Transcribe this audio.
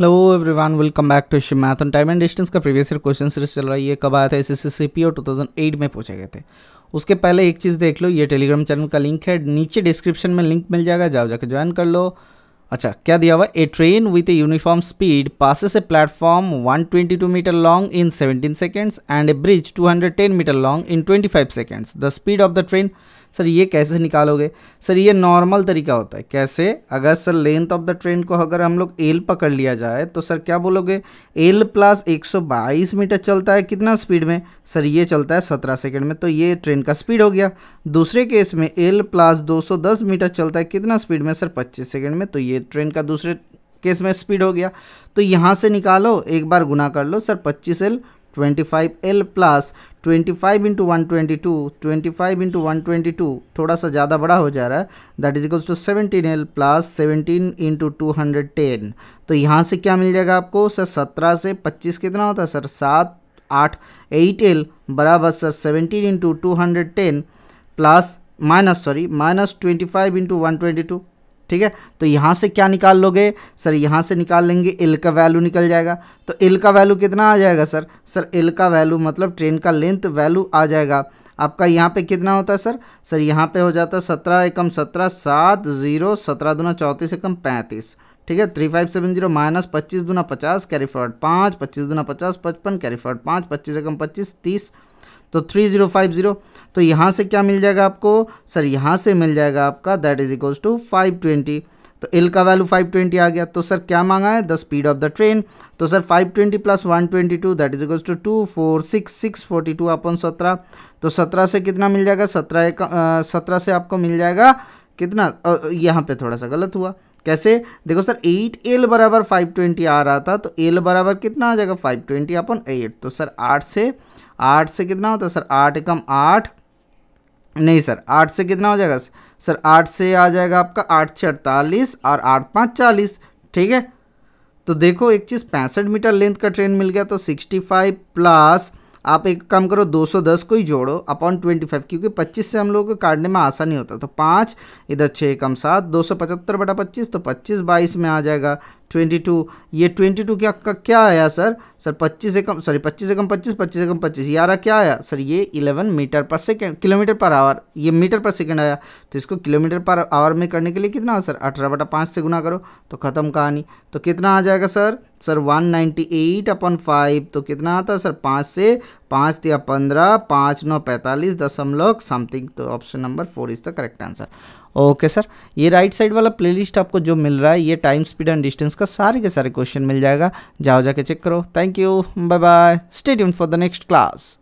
hello everyone welcome back to शिमाथन time and distance का previous year question series चल रहा है ये कब आया था एस एस सी पी और टू थाउजेंड एट में पूछे गए थे उसके पहले एक चीज़ देख लो ये टेलीग्राम चैनल का लिंक है नीचे डिस्क्रिप्शन में लिंक मिल जाएगा जाओ जाकर ज्वाइन कर लो अच्छा क्या दिया हुआ a train with a uniform speed passes a platform 122 metre long in 17 seconds and a bridge 210 metre long in 25 seconds the speed of the train sir ये कैसे निकालोगे सर ये नॉर्मल तरीका होता है कैसे अगर sir length of the train को अगर हम लोग एल पकड़ लिया जाए तो सर क्या बोलोगे एल प्लस 122 मीटर चलता है कितना स्पीड में सर ये चलता है 17 सेकंड में तो ये ट्रेन का स्पीड हो गया दूसरे केस में एल प्लस 210 मीटर चलता है कितना स्पीड में सर 25 सेकंड में तो ये ये ट्रेन का दूसरे केस में स्पीड हो गया तो यहाँ से निकालो एक बार गुना कर लो सर पच्चीस L twenty five L plus twenty five into one twenty two twenty five into one twenty two थोड़ा सा ज़्यादा बड़ा हो जा रहा है that is equals to seventeen L plus seventeen into two hundred ten तो यहाँ से क्या मिल जाएगा आपको सर सत्रह से पच्चीस कितना होता है सर सात आठ एट एल बराबर sir seventeen into two hundred ten plus minus sorry minus twenty five into one twenty two ठीक है तो यहाँ से क्या निकाल लोगे सर यहाँ से निकाल लेंगे एल का वैल्यू निकल जाएगा तो एल का वैल्यू कितना आ जाएगा सर सर एल का वैल्यू मतलब ट्रेन का लेंथ वैल्यू आ जाएगा आपका यहाँ पे कितना होता है सर सर यहाँ पे हो जाता है सत्रह एकम सत्रह सात जीरो सत्रह दुना चौंतीस एकम पैंतीस ठीक है थ्री फाइव सेवन जीरो माइनस पच्चीस दुना पचास कैरीफॉर्ड पाँच पच्चीस दुना पचास पचपन कैरीफॉर्ड पाँच पच्चीस एकम पच्चीस तीस तो थ्री ज़ीरो फाइव ज़ीरो तो यहाँ से क्या मिल जाएगा आपको सर यहाँ से मिल जाएगा आपका that is equals to five twenty तो एल का वैल्यू 520 आ गया तो सर क्या मांगा है the speed of the train तो sir 520 twenty plus one twenty two that is equals to two four six six forty two upon सत्रह तो सत्रह से कितना मिल जाएगा सत्रह सत्रह से आपको मिल जाएगा कितना यहाँ पे थोड़ा सा गलत हुआ कैसे देखो सर एट एल बराबर फाइव ट्वेंटी आ रहा था तो एल बराबर कितना आ जाएगा फाइव ट्वेंटी अपन एट तो सर आठ से आठ से कितना होता है सर आठ एकम आठ नहीं सर आठ से कितना हो जाएगा सर आठ से आ जाएगा आपका आठ छः अड़तालीस और आठ पाँच चालीस ठीक है तो देखो एक चीज़ पैंसठ मीटर लेंथ का ट्रेन मिल गया तो सिक्सटी फाइव प्लस आप एक काम करो 210 को ही जोड़ो अपॉन 25 क्योंकि 25 से हम लोग को काटने में आसानी होता तो पाँच इधर छः कम सात दो सौ पचहत्तर बटा पच्चीस तो पच्चीस बाईस में आ जाएगा 22 ये 22 क्या का क्या आया सर सर 25 से कम सॉरी 25 से कम 25 25 से कम 25 ये आ क्या आया सर ये 11 मीटर पर सेकेंड किलोमीटर पर आवर ये मीटर पर सेकेंड आया तो इसको किलोमीटर पर आवर में करने के लिए कितना सर 18 बटा पाँच से गुना करो तो ख़त्म कहानी तो कितना आ जाएगा सर सर 198 अपॉन फाइव तो कितना आता है सर पाँच से पाँच या पंद्रह पाँच नौ पैंतालीस दशमलव समथिंग तो option number four is the correct answer okay sir ये राइट साइड वाला प्लेलिस्ट आपको जो मिल रहा है ये टाइम स्पीड एंड डिस्टेंस का सारे के सारे क्वेश्चन मिल जाएगा जाओ जाके चेक करो thank you bye bye stadium for the next class